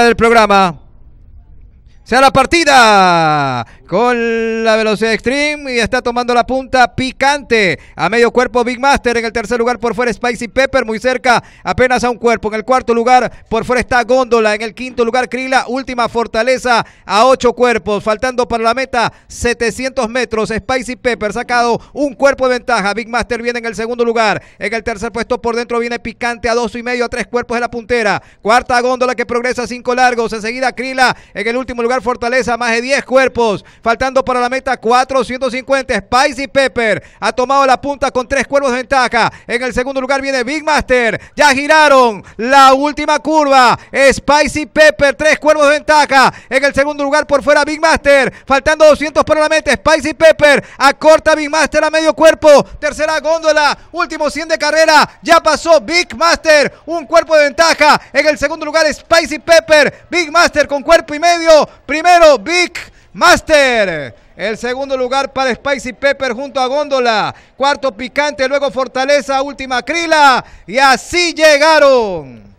del programa. Se da la partida con la velocidad extreme y está tomando la punta picante. A medio cuerpo Big Master en el tercer lugar por fuera Spicy Pepper, muy cerca, apenas a un cuerpo. En el cuarto lugar por fuera está Góndola, en el quinto lugar Krila, última fortaleza a ocho cuerpos. Faltando para la meta 700 metros, Spicy Pepper sacado un cuerpo de ventaja. Big Master viene en el segundo lugar. En el tercer puesto por dentro viene picante a dos y medio, a tres cuerpos de la puntera. Cuarta Góndola que progresa cinco largos. Enseguida Krila en el último lugar Fortaleza, más de diez cuerpos. Faltando para la meta 450. Spicy Pepper ha tomado la punta con tres cuervos de ventaja. En el segundo lugar viene Big Master. Ya giraron la última curva. Spicy Pepper, tres cuervos de ventaja. En el segundo lugar por fuera Big Master. Faltando 200 para la meta. Spicy Pepper acorta Big Master a medio cuerpo. Tercera góndola. Último 100 de carrera. Ya pasó Big Master. Un cuerpo de ventaja. En el segundo lugar Spicy Pepper. Big Master con cuerpo y medio. Primero Big Master. El segundo lugar para Spicy Pepper junto a Góndola. Cuarto Picante, luego Fortaleza, última krila, Y así llegaron.